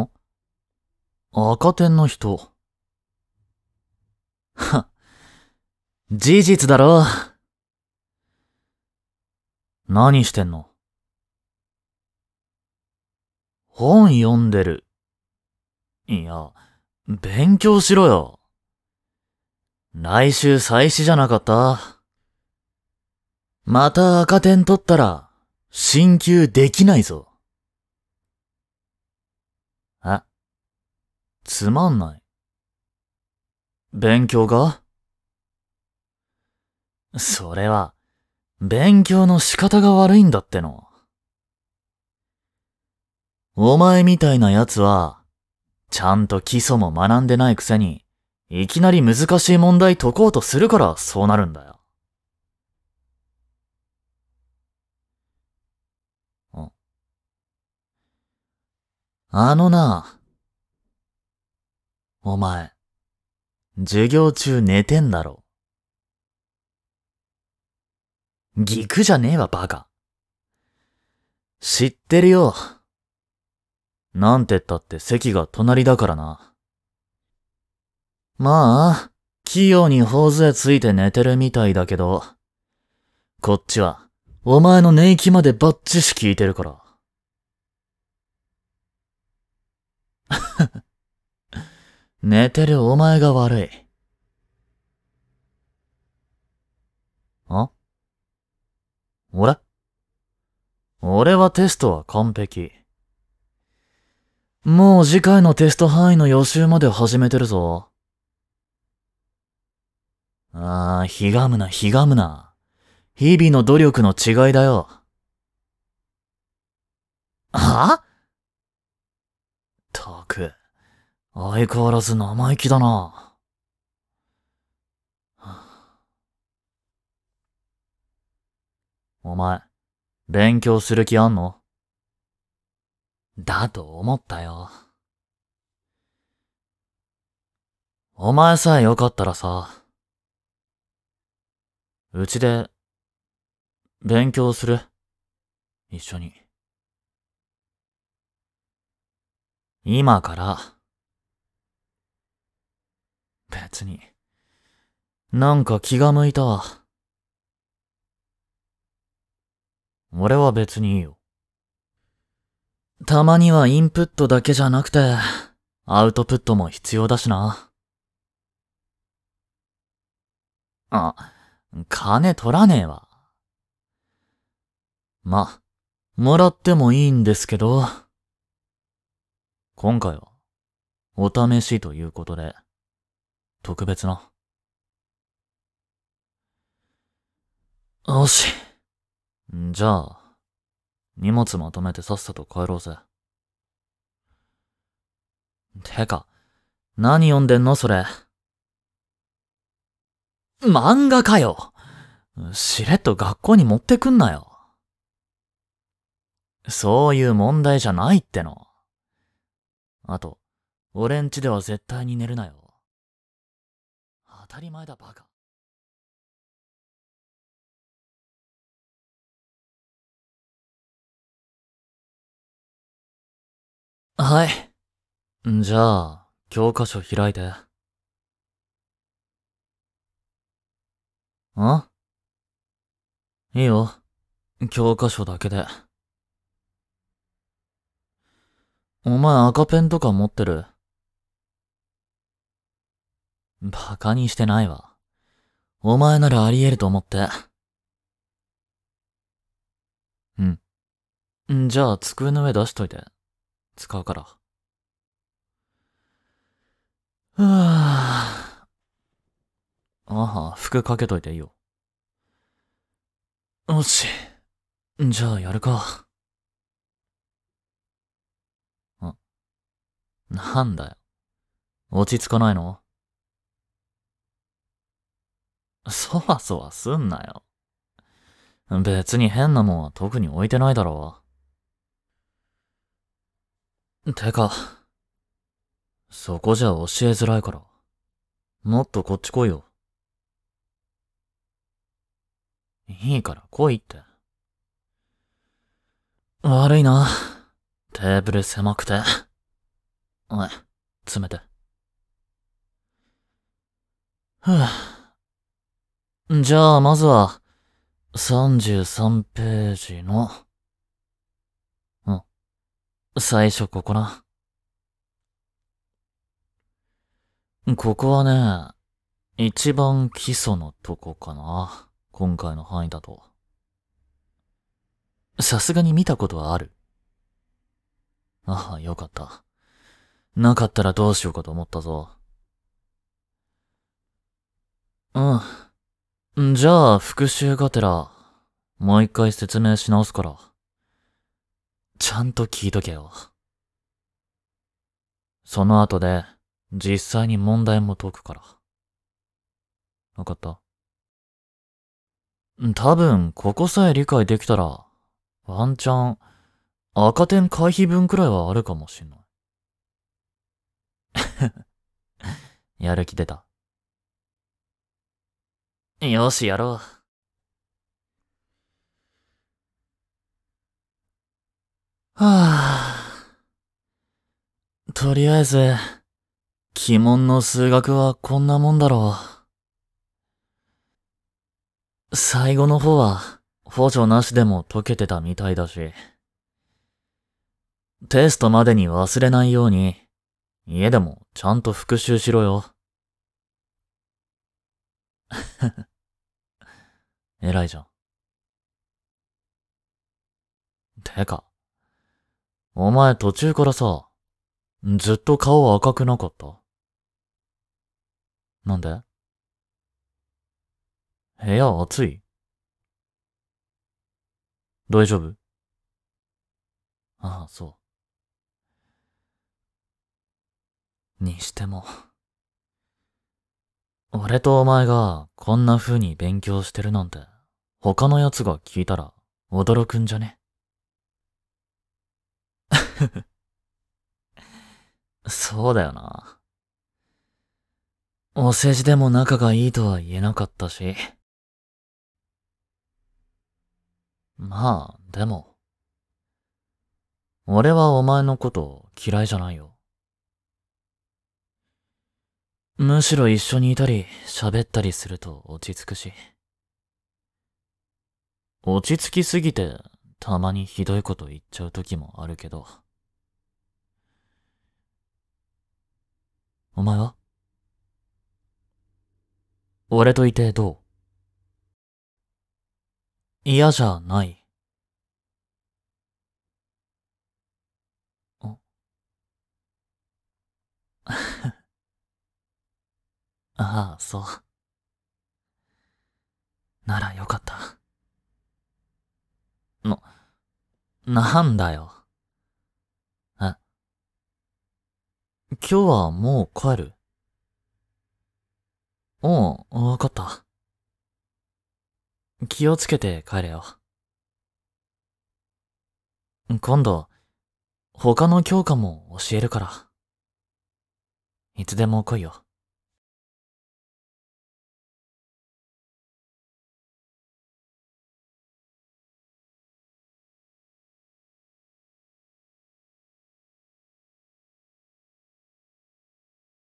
ん赤点の人。は、事実だろ。何してんの本読んでる。いや、勉強しろよ。来週再試じゃなかったまた赤点取ったら、進級できないぞ。つまんない。勉強がそれは、勉強の仕方が悪いんだっての。お前みたいな奴は、ちゃんと基礎も学んでないくせに、いきなり難しい問題解こうとするからそうなるんだよ。あのな、お前、授業中寝てんだろ。ギクじゃねえわ、バカ。知ってるよ。なんてったって席が隣だからな。まあ、器用に頬杖ついて寝てるみたいだけど、こっちは、お前の寝息までバッチし聞いてるから。寝てるお前が悪い。あ俺俺はテストは完璧。もう次回のテスト範囲の予習まで始めてるぞ。ああ、ひがむな、ひがむな。日々の努力の違いだよ。はあたく。相変わらず生意気だな。お前、勉強する気あんのだと思ったよ。お前さえよかったらさ、うちで、勉強する一緒に。今から、別に。なんか気が向いたわ。俺は別にいいよ。たまにはインプットだけじゃなくて、アウトプットも必要だしな。あ、金取らねえわ。ま、もらってもいいんですけど、今回は、お試しということで。特別な。よし。じゃあ、荷物まとめてさっさと帰ろうぜ。てか、何読んでんのそれ。漫画かよしれっと学校に持ってくんなよ。そういう問題じゃないっての。あと、俺んちでは絶対に寝るなよ。たり前だバカ。はい。じゃあ、教科書開いて。んいいよ。教科書だけで。お前赤ペンとか持ってる馬鹿にしてないわ。お前ならあり得ると思って。うん。じゃあ、机の上出しといて。使うから。ふぅ。ああ、服かけといていいよ。よし。じゃあ、やるか。あ。なんだよ。落ち着かないのそわそわすんなよ。別に変なもんは特に置いてないだろう。てか、そこじゃ教えづらいから、もっとこっち来いよ。いいから来いって。悪いな。テーブル狭くて。おい、詰めて。ふぅ。じゃあ、まずは、33ページの、うん。最初ここな。ここはね、一番基礎のとこかな。今回の範囲だと。さすがに見たことはある。ああ、よかった。なかったらどうしようかと思ったぞ。うん。じゃあ、復習がてら、もう一回説明し直すから。ちゃんと聞いとけよ。その後で、実際に問題も解くから。わかった多分、ここさえ理解できたら、ワンチャン、赤点回避分くらいはあるかもしんない。やる気出た。よし、やろう。はあ、とりあえず、鬼門の数学はこんなもんだろう。最後の方は、補助なしでも解けてたみたいだし。テストまでに忘れないように、家でもちゃんと復習しろよ。偉いじゃん。てか、お前途中からさ、ずっと顔赤くなかったなんで部屋暑い大丈夫ああ、そう。にしても、俺とお前がこんな風に勉強してるなんて。他の奴が聞いたら驚くんじゃね そうだよな。お世辞でも仲がいいとは言えなかったし。まあ、でも。俺はお前のこと嫌いじゃないよ。むしろ一緒にいたり喋ったりすると落ち着くし。落ち着きすぎて、たまにひどいこと言っちゃう時もあるけど。お前は俺といてどう嫌じゃない。あ ああ、そう。ならよかった。な、なんだよ。え今日はもう帰るおう、わかった。気をつけて帰れよ。今度、他の教科も教えるから。いつでも来いよ。